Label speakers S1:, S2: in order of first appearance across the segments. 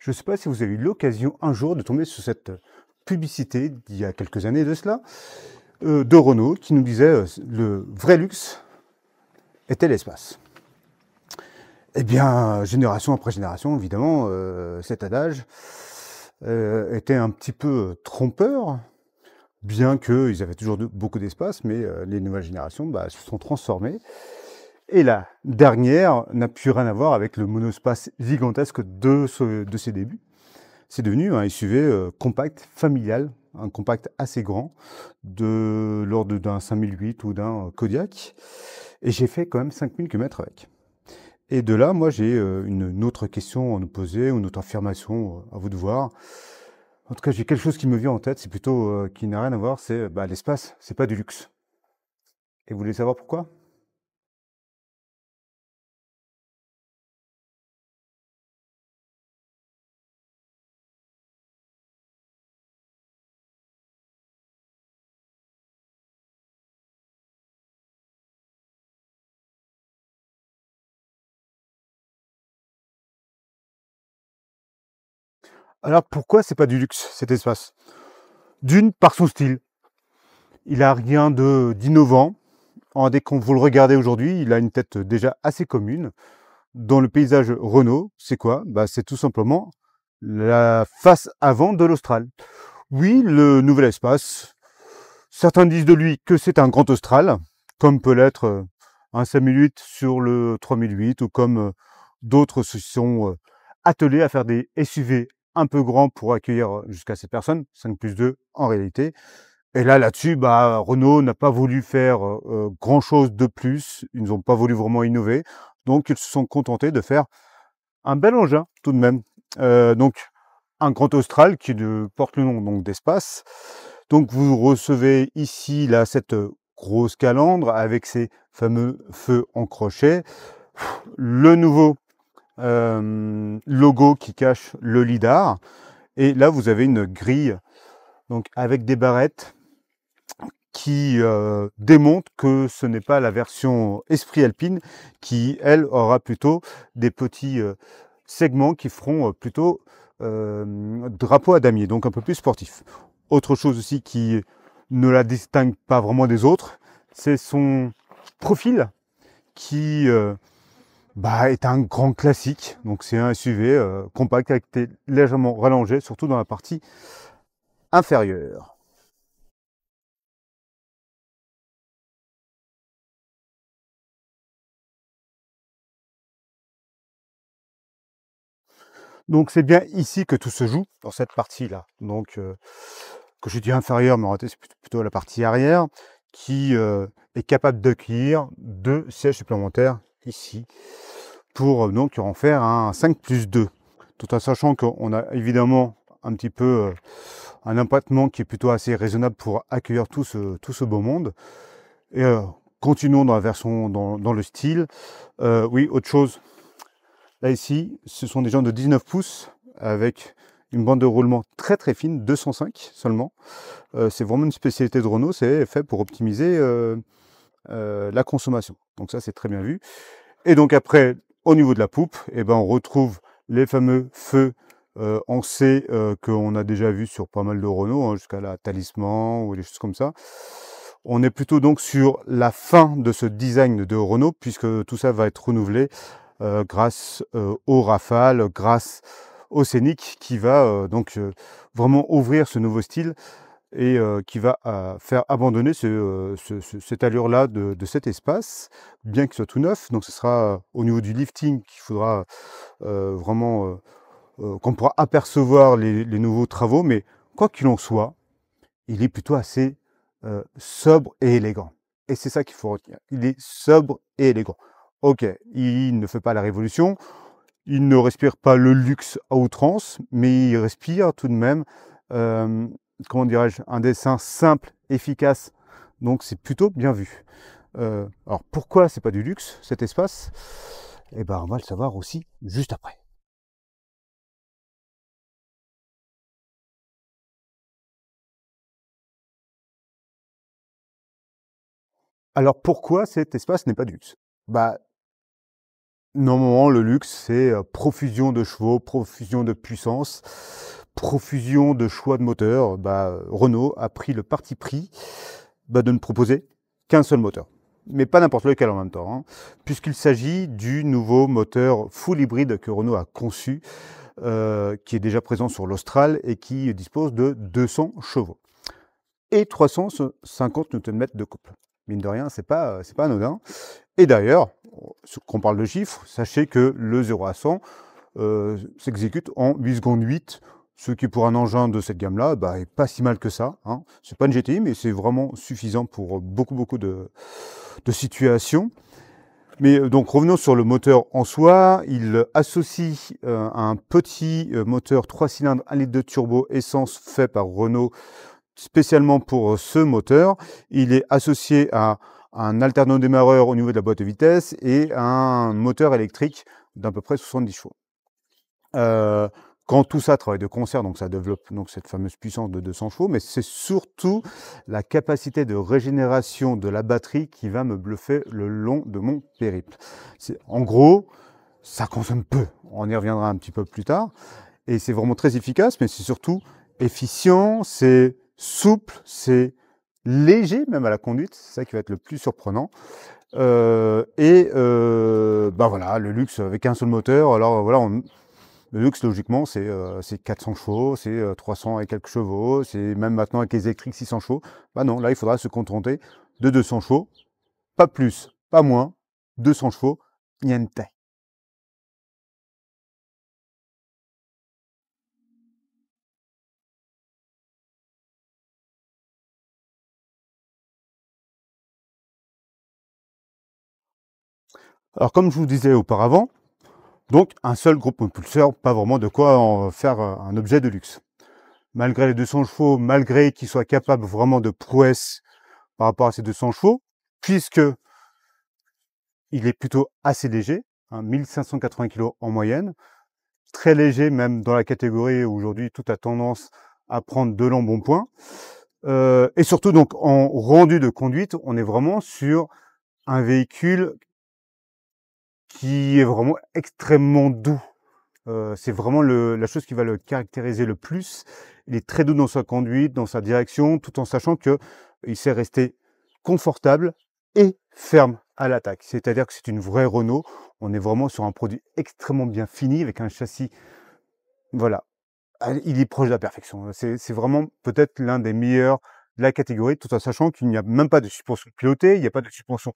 S1: Je ne sais pas si vous avez eu l'occasion un jour de tomber sur cette euh, publicité d'il y a quelques années de cela, euh, de Renault, qui nous disait euh, le vrai luxe était l'espace. Eh bien, génération après génération, évidemment, cet adage était un petit peu trompeur, bien qu'ils avaient toujours beaucoup d'espace, mais les nouvelles générations bah, se sont transformées. Et la dernière n'a plus rien à voir avec le monospace gigantesque de, ses débuts. C'est devenu un SUV euh, compact, familial, un compact assez grand, de l'ordre d'un 5008 ou d'un euh, Kodiak. Et j'ai fait quand même 5000 km avec. Et de là, moi, j'ai euh, une autre question à nous poser, une autre affirmation à vous de voir. En tout cas, j'ai quelque chose qui me vient en tête, c'est plutôt qui n'a rien à voir, c'est bah, l'espace, c'est pas du luxe. Et vous voulez savoir pourquoi Alors pourquoi c'est pas du luxe cet espace D'une, par son style. Il a rien de d'innovant. Dès qu'on vous le regardez aujourd'hui, il a une tête déjà assez commune. Dans le paysage Renault, c'est quoi bah, C'est tout simplement la face avant de l'Austral. Oui, le nouvel espace. Certains disent de lui que c'est un grand Austral, comme peut l'être un 5008 sur le 3008 ou comme d'autres se sont euh, attelés à faire des SUV un peu grand pour accueillir jusqu'à 7 personnes, 5 plus 2 en réalité. Et là, là-dessus, bah, Renault n'a pas voulu faire grand-chose de plus. Ils n'ont pas voulu vraiment innover. Donc, ils se sont contentés de faire un bel engin, tout de même. donc, un grand Austral qui porte le nom d'espace. Donc, vous recevez ici là cette grosse calandre avec ses fameux feux en crochet. Le nouveau euh, logo qui cache le lidar. Et là, vous avez une grille donc avec des barrettes qui euh, démontrent démontre que ce n'est pas la version Esprit Alpine qui, elle, aura plutôt des petits euh, segments qui feront plutôt drapeau à damier, donc un peu plus sportif. Autre chose aussi qui ne la distingue pas vraiment des autres, c'est son profil qui bah, est un grand classique. Donc c'est un SUV euh, compact avec été légèrement rallongé, surtout dans la partie inférieure. Donc c'est bien ici que tout se joue, dans cette partie-là. Donc, euh, que j'ai dit inférieure, mais en réalité c'est plutôt la partie arrière, qui euh, est capable d'accueillir deux sièges supplémentaires ici pour euh, donc en faire un 5 plus 2. Tout en sachant qu'on a évidemment un petit peu euh, un empattement qui est plutôt assez raisonnable pour accueillir tout ce, tout ce beau monde. Et euh, continuons dans la version, dans, le style. oui, autre chose. Là ici, ce sont des gens de 19 pouces avec une bande de roulement très très fine, 205 seulement. c'est vraiment une spécialité de Renault, c'est fait pour optimiser la consommation. Donc ça, c'est très bien vu. Et donc après, au niveau de la poupe, eh ben, on retrouve les fameux feux euh, en C euh, qu'on a déjà vu sur pas mal de Renault, hein, jusqu'à la Talisman ou des choses comme ça. On est plutôt donc sur la fin de ce design de Renault, puisque tout ça va être renouvelé euh, grâce euh, au Rafale, grâce au Scénic, qui va donc vraiment ouvrir ce nouveau style et qui va faire abandonner cette allure-là de, cet espace, bien qu'il soit tout neuf. Donc ce sera au niveau du lifting qu'il faudra vraiment qu'on pourra apercevoir les, nouveaux travaux, mais quoi qu'il en soit, il est plutôt assez sobre et élégant. Et c'est ça qu'il faut retenir. Il est sobre et élégant. Ok, il ne fait pas la révolution, il ne respire pas le luxe à outrance, mais il respire tout de même comment dirais-je, un dessin simple, efficace. Donc c'est plutôt bien vu. Euh, alors pourquoi c'est pas du luxe cet espace Eh ben on va le savoir aussi juste après. Alors pourquoi cet espace n'est pas du luxe Bah normalement le luxe c'est euh, profusion de chevaux, profusion de puissance, profusion de choix de moteurs, bah, Renault a pris le parti pris bah, de ne proposer qu'un seul moteur. Mais pas n'importe lequel en même temps, hein, puisqu'il s'agit du nouveau moteur full hybride que Renault a conçu, euh, qui est déjà présent sur l'Austral et qui dispose de 200 chevaux et 350 Nm de couple. Mine de rien, c'est pas, pas anodin. Et d'ailleurs, qu'on parle de chiffres, sachez que le 0 à 100 euh, s'exécute en 8 secondes 8 ce qui pour un engin de cette gamme-là bah, est pas si mal que ça. Ce hein. C'est pas une GTI, mais c'est vraiment suffisant pour euh, beaucoup beaucoup de, situations. Mais euh, donc revenons sur le moteur en soi. Il euh, associe un petit moteur 3 cylindres 1 litre de turbo essence fait par Renault spécialement pour ce moteur. Il est associé à un alternateur démarreur au niveau de la boîte de vitesse et à un moteur électrique d'à peu près 70 chevaux quand tout ça travaille de concert, donc ça développe donc cette fameuse puissance de 200 chevaux, mais c'est surtout la capacité de régénération de la batterie qui va me bluffer le long de mon périple. En gros, ça consomme peu. On y reviendra un petit peu plus tard. Et c'est vraiment très efficace, mais c'est surtout efficient, c'est souple, c'est léger même à la conduite, c'est ça qui va être le plus surprenant. Euh, et ben voilà, le luxe avec un seul moteur, alors voilà, on, le luxe, logiquement, c'est 400 euh, chevaux, c'est 300 euh, et quelques chevaux, c'est même maintenant avec les électriques 600 chevaux. Bah non, là, il faudra se contenter de 200 chevaux, pas plus, pas moins, 200 chevaux, niente. Alors comme je vous disais auparavant, donc un seul groupe impulseur, pas vraiment de quoi en faire euh, un objet de luxe. Malgré les 200 chevaux, malgré qu'il soit capable vraiment de prouesse par rapport à ces 200 chevaux, puisque il est plutôt assez léger, 1580 hein, kg en moyenne, très léger même dans la catégorie où aujourd'hui tout a tendance à prendre de l'embonpoint. Euh, et surtout donc en rendu de conduite, on est vraiment sur un véhicule qui est vraiment extrêmement doux. Euh, c'est vraiment la chose qui va le caractériser le plus. Il est très doux dans sa conduite, dans sa direction, tout en sachant que il sait rester confortable et ferme à l'attaque. C'est-à-dire que c'est une vraie Renault. On est vraiment sur un produit extrêmement bien fini avec un châssis. Voilà, ah, il est proche de la perfection. C'est vraiment peut-être l'un des meilleurs de la catégorie, tout en sachant qu'il n'y a même pas de suspension pilotée, il n'y a pas de suspension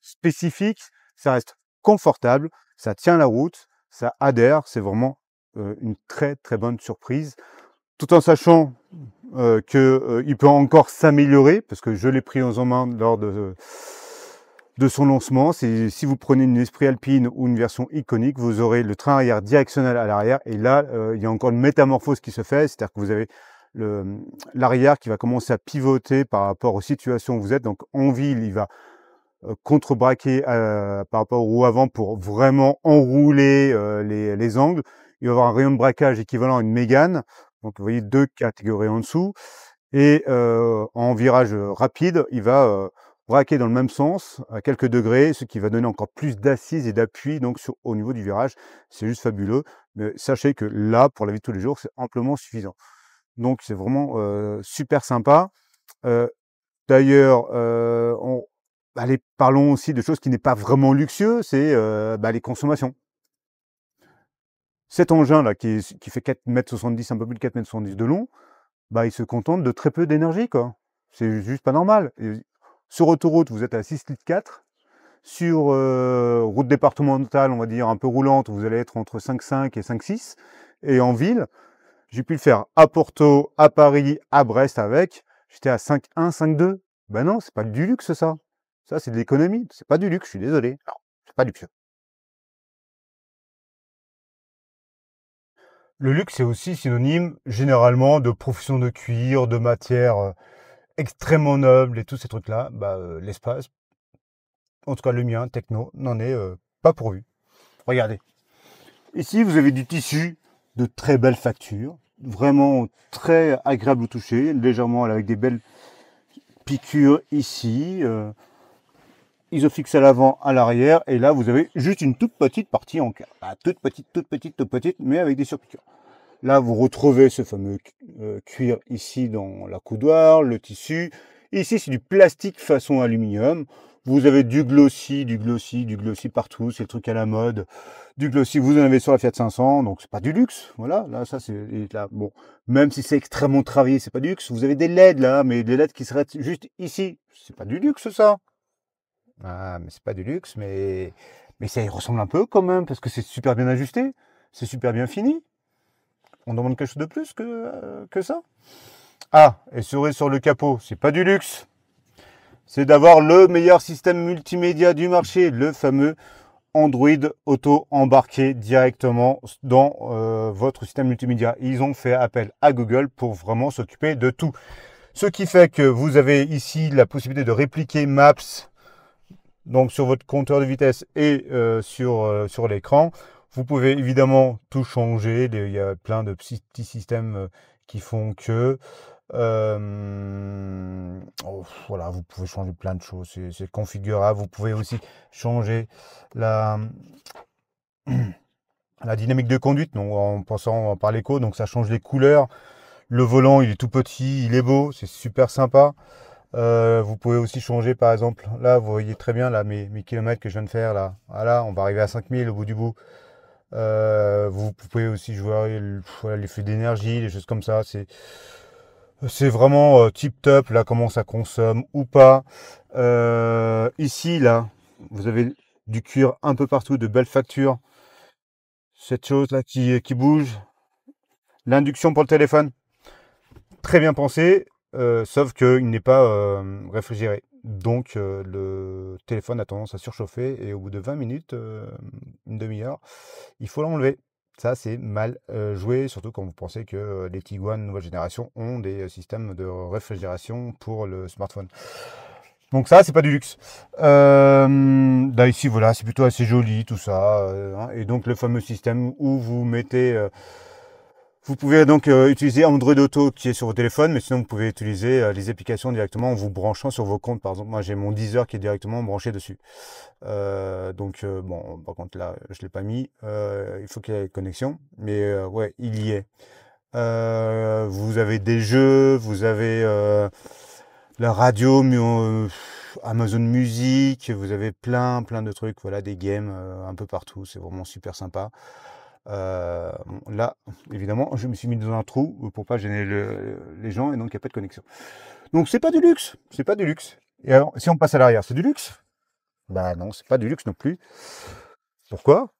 S1: spécifique. Ça reste confortable, ça tient la route, ça adhère, c'est vraiment une très très bonne surprise, tout en sachant que qu'il peut encore s'améliorer, parce que je l'ai pris en main lors de, de son lancement. si vous prenez une Esprit Alpine ou une version iconique, vous aurez le train arrière directionnel à l'arrière, et là, il y a encore une métamorphose qui se fait, c'est-à-dire que vous avez mmh, l'arrière qui va commencer à pivoter par rapport aux situations où vous êtes. Donc en ville, il va euh, contrebraquer euh, par rapport au avant pour vraiment enrouler euh, les, angles. Il va y avoir un rayon de braquage équivalent à une mégane. Donc vous voyez deux catégories en dessous. Et en virage rapide, il va braquer dans le même sens à quelques degrés, ce qui va donner encore plus d'assises et d'appui donc sur, au niveau du virage. C'est juste fabuleux. Mais sachez que là, pour la vie de tous les jours, c'est amplement suffisant. Donc c'est vraiment super sympa. D'ailleurs, on, allez, parlons aussi de choses qui n'est pas vraiment luxueux, c'est euh, bah, les consommations. Cet engin-là, qui, fait 4,70 m, un peu plus de 4,70 m de long, bah, il se contente de très peu d'énergie. quoi. C'est juste pas normal. sur autoroute, vous êtes à 6,4 litres Sur euh, route départementale, on va dire un peu roulante, vous allez être entre 5,5 et 5,6. Et en ville, j'ai pu le faire à Porto, à Paris, à Brest avec. J'étais à 5,1, 5,2. Ben non, c'est pas du luxe ça. Ça, c'est de l'économie. C'est pas du luxe, je suis désolé. Non, c'est pas luxueux. Le luxe est aussi synonyme généralement de profession de cuir, de matière euh, extrêmement noble et tous ces trucs-là. Bah, euh, L'espace, en tout cas le mien, techno, n'en est euh, pas pourvu. Regardez. Ici, vous avez du tissu de très belle facture, vraiment très agréable au toucher, légèrement avec des belles piqûres ici isofix à l'avant, à l'arrière, et là vous avez juste une toute petite partie en cuir. Ah, toute petite, toute petite, toute petite, mais avec des surpiqûres. Là vous retrouvez ce fameux euh, cuir ici dans la coudoir, le tissu. Ici c'est du plastique façon aluminium. Vous avez du glossy, du glossy, du glossy partout, c'est le truc à la mode. Du glossy, vous en avez sur la Fiat 500, donc c'est pas du luxe. Voilà, là ça c'est là bon, même si c'est extrêmement travaillé, c'est pas du luxe. Vous avez des LED là, mais des LED qui seraient juste ici, c'est pas du luxe ça. Ah, mais c'est pas du luxe, mais, mais ça y ressemble un peu quand même, parce que c'est super bien ajusté, c'est super bien fini. On demande quelque chose de plus que, euh, que ça. Ah, et souris sur le capot, c'est pas du luxe. C'est d'avoir le meilleur système multimédia du marché, le fameux Android Auto embarqué directement dans euh, votre système multimédia. Ils ont fait appel à Google pour vraiment s'occuper de tout. Ce qui fait que vous avez ici la possibilité de répliquer Maps donc sur votre compteur de vitesse et euh, sur, euh, sur l'écran. Vous pouvez évidemment tout changer. Il y a plein de petits systèmes euh, qui font que. Oh, voilà, vous pouvez changer plein de choses. C'est configurable. Vous pouvez aussi changer la, dynamique de conduite en pensant par l'écho. Donc ça change les couleurs. Le volant, il est tout petit, il est beau, c'est super sympa. Euh, vous pouvez aussi changer par exemple, là vous voyez très bien là mes, kilomètres que je viens de faire là. Voilà, ah, on va arriver à 5000 au bout du bout. Euh, vous pouvez aussi jouer euh, les flux d'énergie, les choses comme ça. C'est c'est vraiment tip top là comment ça consomme ou pas. ici là, vous avez du cuir un peu partout, de belles factures. Cette chose là qui, qui bouge. L'induction pour le téléphone. Très bien pensé. Euh, sauf qu'il n'est pas euh, réfrigéré. Donc euh, le téléphone a tendance à surchauffer et au bout de 20 minutes, une demi-heure, il faut l'enlever. Ça, c'est mal joué, surtout quand vous pensez que les Tiguan nouvelle génération ont des systèmes de réfrigération pour le smartphone. Donc ça, c'est pas du luxe. là, bah, ici, voilà, c'est plutôt assez joli, tout ça. Hein. et donc le fameux système où vous mettez... Vous pouvez donc euh, utiliser Android Auto qui est sur vos téléphones, mais sinon vous pouvez utiliser euh, les applications directement en vous branchant sur vos comptes. Par exemple, moi j'ai mon Deezer qui est directement branché dessus. Euh, donc bon, par contre là je l'ai pas mis. il faut qu'il y ait connexion, mais ouais il y est. vous avez des jeux, vous avez la radio, Amazon Music, vous avez plein plein de trucs, voilà des games un peu partout. C'est vraiment super sympa. Euh, là, évidemment, je me suis mis dans un trou pour pas gêner les gens et donc il n'y a pas de connexion. Donc c'est pas du luxe, c'est pas du luxe. Et alors, si on passe à l'arrière, c'est du luxe Bah non, c'est pas du luxe non plus. Pourquoi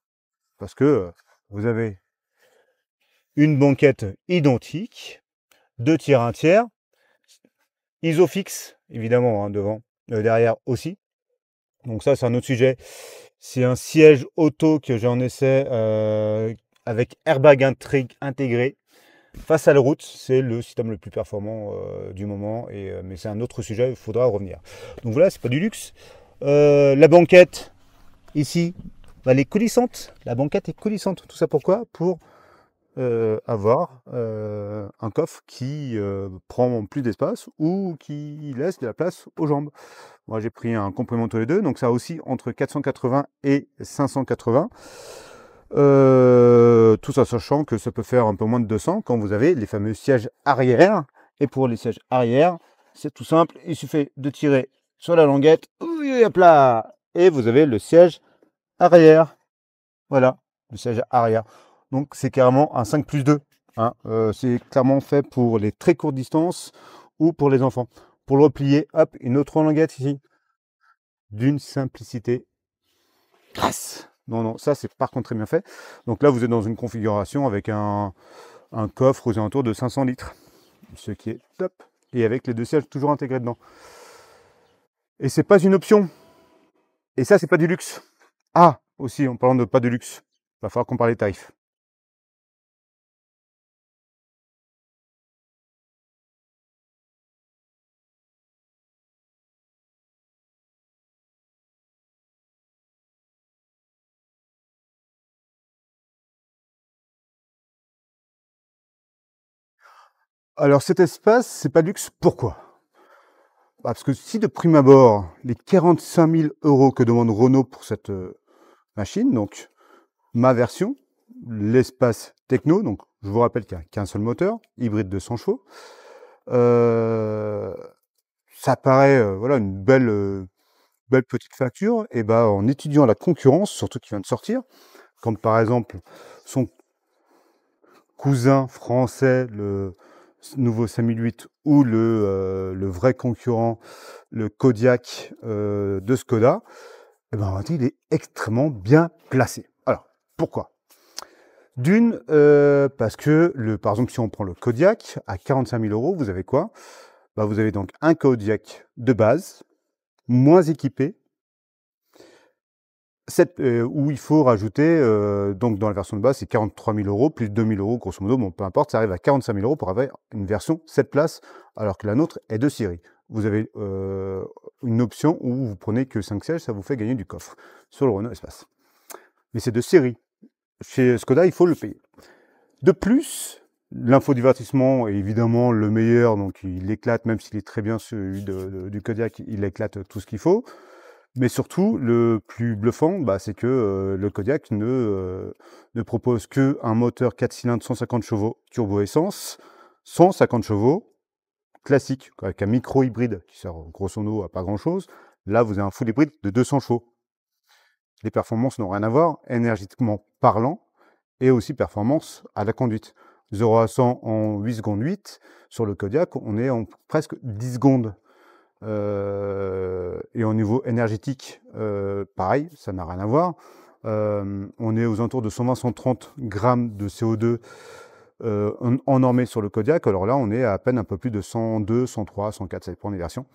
S1: Parce que vous avez une banquette identique, deux tiers, un tiers, isofix, évidemment hein, devant, euh, derrière aussi. Donc ça, c'est un autre sujet c'est un siège auto que j'ai en essai euh, avec airbag intégré. Face à la route, c'est le système le plus performant euh, du moment, et, euh, mais c'est un autre sujet, il faudra revenir. Donc voilà, c'est pas du luxe. la banquette, ici, bah, elle est coulissante. La banquette est coulissante. Tout ça pourquoi Pour avoir un coffre qui prend plus d'espace ou qui laisse de la place aux jambes. Moi, j'ai pris un complément tous les deux, donc ça aussi entre 480 et 580. Euh, tout ça sachant que ça peut faire un peu moins de 200 quand vous avez les fameux sièges arrière. Et pour les sièges arrière, c'est tout simple, il suffit de tirer sur la languette, et vous avez le siège arrière. Voilà, le siège arrière. Donc c'est carrément un 5 plus 2. Hein. Euh, c'est clairement fait pour les très courtes distances ou pour les enfants. Pour replier, hop, une autre languette ici. D'une simplicité grâce. Non, non, ça c'est par contre très bien fait. Donc là, vous êtes dans une configuration avec un, coffre aux alentours de 500 litres. Ce qui est top. Et avec les deux sièges toujours intégrés dedans. Et c'est pas une option. Et ça, c'est pas du luxe. Ah, aussi, en parlant de pas de luxe, va falloir qu'on parle des tarifs. Alors cet espace, c'est pas luxe. Pourquoi bah, Parce que si de prime abord, les 45 000 euros que demande Renault pour cette euh, machine, donc ma version, l'espace techno, donc je vous rappelle qu'il n'y a qu'un seul moteur, hybride de 100 chevaux, euh, ça paraît euh, voilà une belle belle petite facture et bah, en étudiant la concurrence surtout qui vient de sortir comme par exemple son cousin français le nouveau 5008 ou le, euh, le vrai concurrent, le Kodiak euh, de Skoda, eh ben, il est extrêmement bien placé. Alors, pourquoi D'une, euh, parce que, le, par exemple, si on prend le Kodiak, à 45 000 euros, vous avez quoi bah, Vous avez donc un Kodiak de base, moins équipé, euh, où il faut rajouter, euh, donc dans la version de base, c'est 43 000 euros, plus 2 000 euros, grosso modo, bon, peu importe, ça arrive à 45 000 euros pour avoir une version 7 places, alors que la nôtre est de série. Vous avez euh, une option où vous prenez que 5 sièges, ça vous fait gagner du coffre sur le Renault Espace. Mais c'est de série. Chez Skoda, il faut le payer. De plus, l'infodivertissement est évidemment le meilleur, donc il éclate, même s'il est très bien celui du Kodiak, il éclate tout ce qu'il faut. Mais surtout, le plus bluffant, bah, c'est que le Kodiak ne, ne propose qu'un moteur 4 cylindres 150 chevaux turbo-essence, 150 chevaux classique, avec un micro-hybride qui sert grosso modo à pas grand-chose. Là, vous avez un full hybride de 200 chevaux. Les performances n'ont rien à voir, énergétiquement parlant, et aussi performance à la conduite. 0 à 100 en 8 secondes 8, sur le Kodiak, on est en presque 10 secondes. Euh, et au niveau énergétique, euh, pareil, ça n'a rien à voir. Euh, on est aux alentours de 120-130 grammes de CO2 en normée sur le Kodiak. Alors là, on est à peine un peu plus de 102, 103, 104, ça dépend des versions.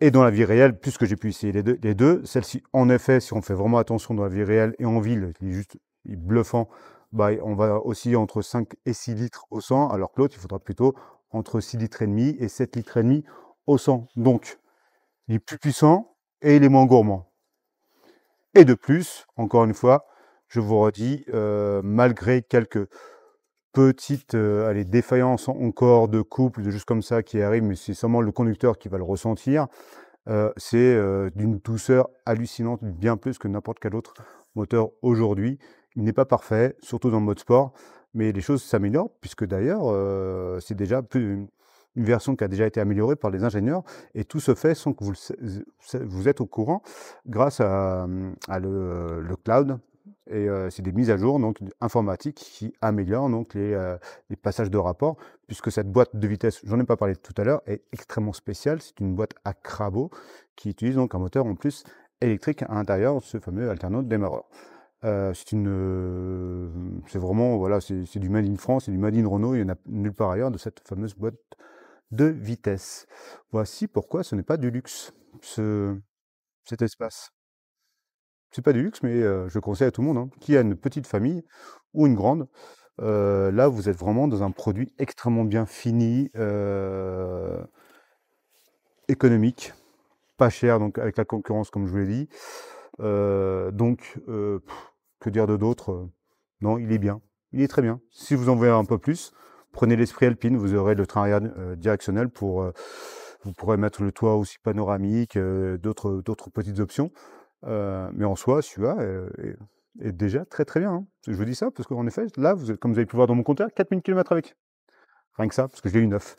S1: Et dans la vie réelle, puisque j'ai pu essayer les deux, les deux celle-ci, en effet, si on fait vraiment attention dans la vie réelle et en ville, il est juste bluffant, bah, on va aussi entre 5 et 6 litres au 100, alors que l'autre, il faudra plutôt entre 6 litres et demi et 7 litres et demi sang. Donc, il est plus puissant et il est moins gourmand. Et de plus, encore une fois, je vous redis, euh, malgré quelques petites euh, défaillances encore de couple, de juste comme ça qui arrivent, mais c'est seulement le conducteur qui va le ressentir, euh, c'est d'une douceur hallucinante, bien plus que n'importe quel autre moteur aujourd'hui. Il n'est pas parfait, surtout dans le mode sport, mais les choses s'améliorent, puisque d'ailleurs, c'est déjà plus, une version qui a déjà été améliorée par les ingénieurs, et tout se fait sans que vous, vous êtes au courant grâce à, le, cloud, et euh, c'est des mises à jour donc informatiques qui améliorent donc euh, les, passages de rapport puisque cette boîte de vitesse, j'en ai pas parlé tout à l'heure, est extrêmement spéciale. C'est une boîte à crabeau qui utilise donc un moteur en plus électrique à l'intérieur, ce fameux alternant démarreur. Euh, c'est une, c'est vraiment voilà, c'est du Made in France, c'est du Made in Renault. Il n'y en a nulle part ailleurs de cette fameuse boîte de vitesse. Voici pourquoi ce n'est pas du luxe, ce, cet espace. C'est pas du luxe, mais euh, je conseille à tout le monde, hein, qui a une petite famille ou une grande, euh, là vous êtes vraiment dans un produit extrêmement bien fini, euh, économique, pas cher, donc avec la concurrence comme je vous l'ai dit. donc, que dire de d'autres Non, il est bien, il est très bien. Si vous en voulez un peu plus, Prenez l'esprit alpine, vous aurez le train arrière euh, directionnel pour euh, vous pourrez mettre le toit aussi panoramique, euh, d'autres, d'autres petites options. mais en soi, celui-là est, déjà très très bien. Hein. Je vous dis ça parce qu'en effet, là, comme vous avez pu voir dans mon compteur, 4000 km avec. Rien que ça, parce que j'ai l'ai eu neuf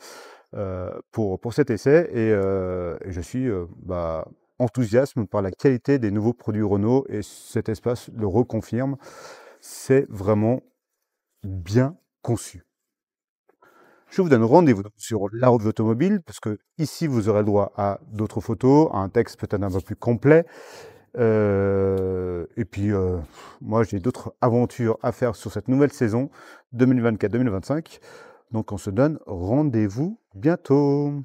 S1: pour, pour cet essai. Et, je suis bah, enthousiasme par la qualité des nouveaux produits Renault et cet espace le reconfirme. C'est vraiment bien conçu. Je vous donne rendez-vous sur la route automobile parce que ici, vous aurez droit à d'autres photos, à un texte peut-être un peu plus complet. Euh, et puis, euh, moi, j'ai d'autres aventures à faire sur cette nouvelle saison 2024-2025. Donc, on se donne rendez-vous bientôt.